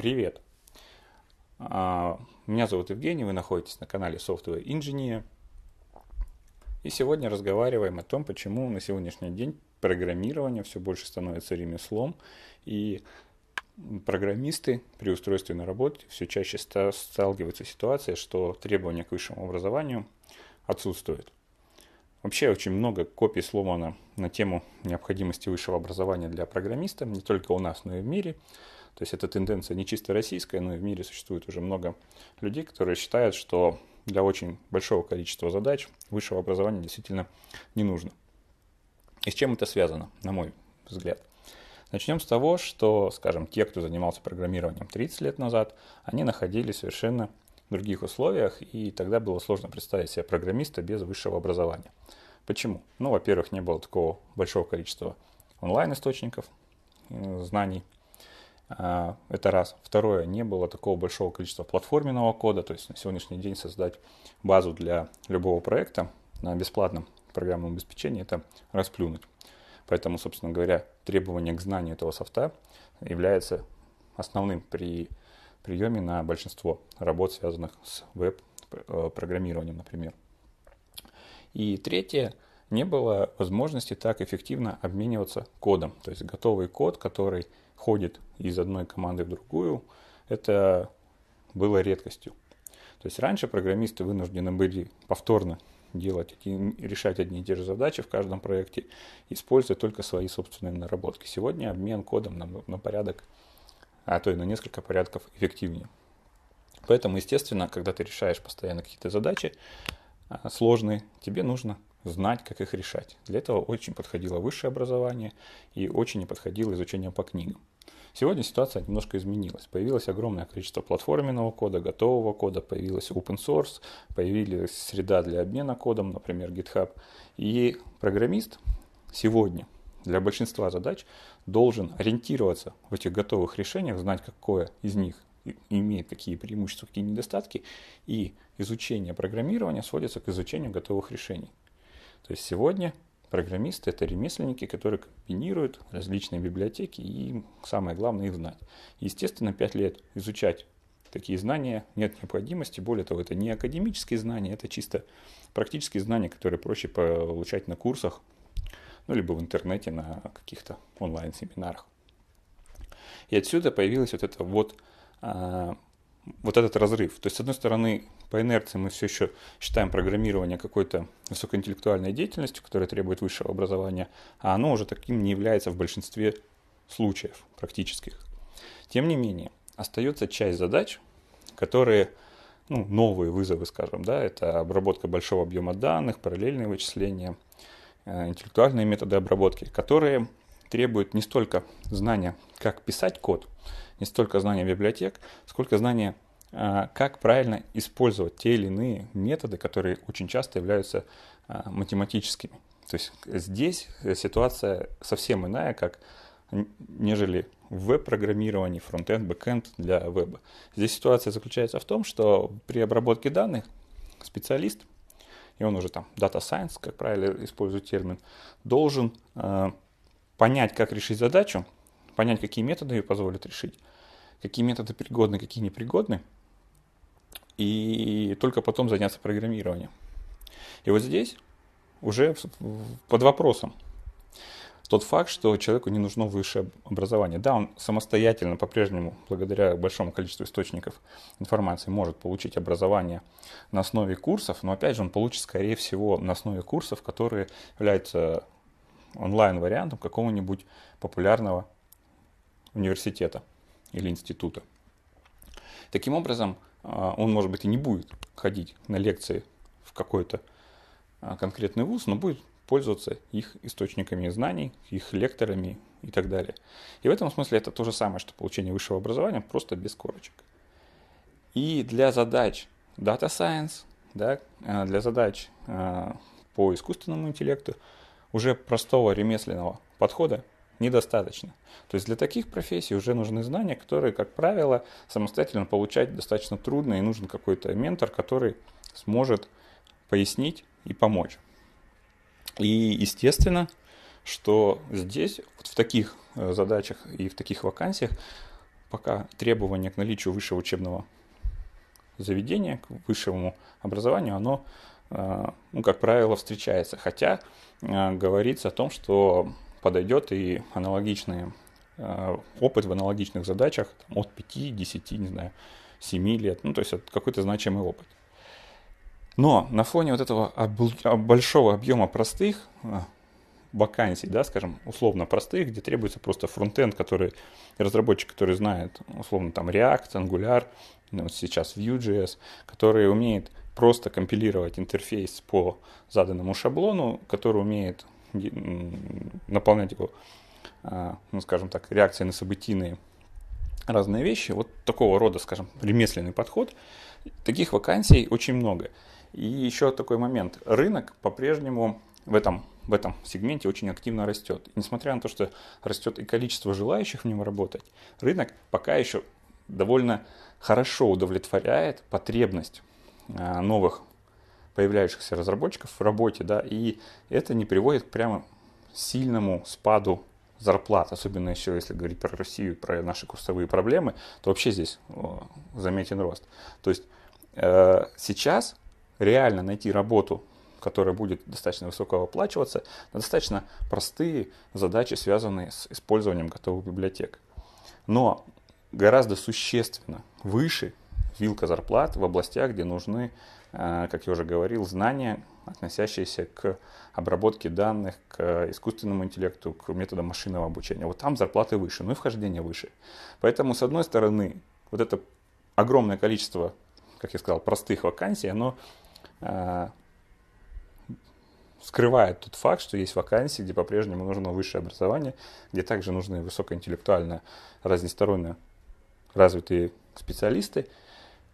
Привет! А, меня зовут Евгений, вы находитесь на канале Software Engineer. И сегодня разговариваем о том, почему на сегодняшний день программирование все больше становится ремеслом, и программисты при устройстве на работу все чаще сталкиваются с ситуацией, что требования к высшему образованию отсутствуют. Вообще очень много копий сломано на тему необходимости высшего образования для программиста, не только у нас, но и в мире. То есть эта тенденция не чисто российская, но и в мире существует уже много людей, которые считают, что для очень большого количества задач высшего образования действительно не нужно. И с чем это связано, на мой взгляд? Начнем с того, что, скажем, те, кто занимался программированием 30 лет назад, они находились совершенно в других условиях, и тогда было сложно представить себя программиста без высшего образования. Почему? Ну, во-первых, не было такого большого количества онлайн-источников э, знаний, а, это раз. Второе, не было такого большого количества платформенного кода, то есть на сегодняшний день создать базу для любого проекта на бесплатном программном обеспечении – это расплюнуть. Поэтому, собственно говоря, требование к знанию этого софта является основным при приеме на большинство работ, связанных с веб-программированием, э, например. И третье – не было возможности так эффективно обмениваться кодом. То есть готовый код, который ходит из одной команды в другую, это было редкостью. То есть раньше программисты вынуждены были повторно делать, решать одни и те же задачи в каждом проекте, используя только свои собственные наработки. Сегодня обмен кодом на, на порядок, а то и на несколько порядков эффективнее. Поэтому, естественно, когда ты решаешь постоянно какие-то задачи а, сложные, тебе нужно знать, как их решать. Для этого очень подходило высшее образование и очень не подходило изучение по книгам. Сегодня ситуация немножко изменилась. Появилось огромное количество платформенного кода, готового кода, появилась open source, появилась среда для обмена кодом, например, GitHub. И программист сегодня для большинства задач должен ориентироваться в этих готовых решениях, знать, какое из них имеет какие преимущества, какие недостатки, и изучение программирования сводится к изучению готовых решений. То есть сегодня программисты — это ремесленники, которые комбинируют различные библиотеки и, самое главное, их знать. Естественно, 5 лет изучать такие знания нет необходимости. Более того, это не академические знания, это чисто практические знания, которые проще получать на курсах, ну, либо в интернете на каких-то онлайн-семинарах. И отсюда появилась вот эта вот а, вот этот разрыв. То есть, с одной стороны, по инерции мы все еще считаем программирование какой-то высокоинтеллектуальной деятельностью, которая требует высшего образования, а оно уже таким не является в большинстве случаев практических. Тем не менее, остается часть задач, которые ну, новые вызовы, скажем, да, это обработка большого объема данных, параллельные вычисления, э, интеллектуальные методы обработки, которые требует не столько знания, как писать код, не столько знания библиотек, сколько знания, а, как правильно использовать те или иные методы, которые очень часто являются а, математическими. То есть здесь э, ситуация совсем иная, как нежели в веб-программировании, фронтенд, бэкенд для веба. Здесь ситуация заключается в том, что при обработке данных специалист, и он уже там дата-сайенс, как правильно использует термин, должен а, понять, как решить задачу, понять, какие методы ее позволят решить, какие методы пригодны, какие непригодны, и только потом заняться программированием. И вот здесь уже под вопросом тот факт, что человеку не нужно высшее образование. Да, он самостоятельно по-прежнему, благодаря большому количеству источников информации, может получить образование на основе курсов, но опять же он получит, скорее всего, на основе курсов, которые являются онлайн-вариантом какого-нибудь популярного университета или института. Таким образом, а, он, может быть, и не будет ходить на лекции в какой-то а, конкретный вуз, но будет пользоваться их источниками знаний, их лекторами и так далее. И в этом смысле это то же самое, что получение высшего образования, просто без корочек. И для задач Data Science, да, а, для задач по искусственному интеллекту, уже простого ремесленного подхода недостаточно. То есть для таких профессий уже нужны знания, которые, как правило, самостоятельно получать достаточно трудно, и нужен какой-то ментор, который сможет пояснить и помочь. И, естественно, что здесь, вот в таких э, задачах и в таких вакансиях, пока требования к наличию высшего учебного заведения, к высшему образованию, оно Э, ну, как правило, встречается. Хотя э, говорится о том, что подойдет и аналогичный э, опыт в аналогичных задачах там, от 5, 10, не знаю, 7 лет. Ну, то есть это какой-то значимый опыт. Но на фоне вот этого большого объема простых вакансий, да, скажем, условно простых, где требуется просто фронтенд, который разработчик, который знает условно там React, Angular, ну, вот сейчас Vue.js, который умеет просто компилировать интерфейс по заданному шаблону, который умеет наполнять его, а, ну, скажем так, реакции на событийные разные вещи. Вот такого рода, скажем, ремесленный подход. Таких вакансий очень много. И еще такой момент. Рынок по-прежнему в этом, в этом сегменте очень активно растет. И несмотря на то, что растет и количество желающих в нем работать, рынок пока еще довольно хорошо удовлетворяет потребность а, новых появляющихся разработчиков в работе, да, и это не приводит к прямо сильному спаду зарплат, особенно еще если говорить про Россию, про наши кустовые проблемы, то вообще здесь заметен рост. То есть э, сейчас реально найти работу, которая будет достаточно высоко оплачиваться, на достаточно простые задачи, связанные с использованием готовых библиотек. Но гораздо существенно выше вилка зарплат в областях, где нужны, э, как я уже говорил, знания, относящиеся к обработке данных, к искусственному интеллекту, к методам машинного обучения. Вот там зарплаты выше, ну и вхождение выше. Поэтому, с одной стороны, вот это огромное количество, как я сказал, простых вакансий, оно э, скрывает тот факт, что есть вакансии, где по-прежнему нужно высшее образование, где также нужны высокоинтеллектуально разносторонне развитые специалисты –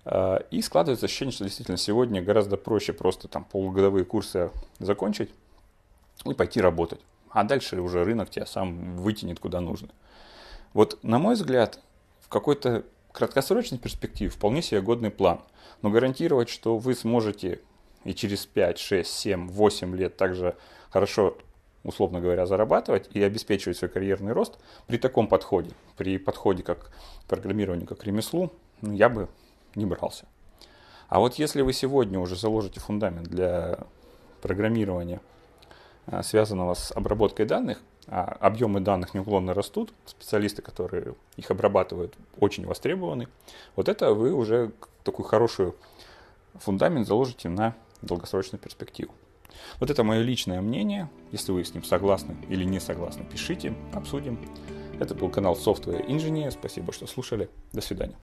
Э, и складывается ощущение, что действительно сегодня гораздо проще просто там полугодовые курсы закончить и пойти работать. А дальше уже рынок тебя сам вытянет куда нужно. Вот, на мой взгляд, в какой-то краткосрочной перспективе вполне себе годный план. Но гарантировать, что вы сможете и через 5, 6, 7, 8 лет также хорошо, условно говоря, зарабатывать и обеспечивать свой карьерный рост при таком подходе, при подходе как программирование, как ремеслу, я бы не брался. А вот если вы сегодня уже заложите фундамент для программирования, а, связанного с обработкой данных, а объемы данных неуклонно растут, специалисты, которые их обрабатывают, очень востребованы, вот это вы уже такой хороший фундамент заложите на долгосрочную перспективу. Вот это мое личное мнение. Если вы с ним согласны или не согласны, пишите, обсудим. Это был канал Software Engineer. Спасибо, что слушали. До свидания.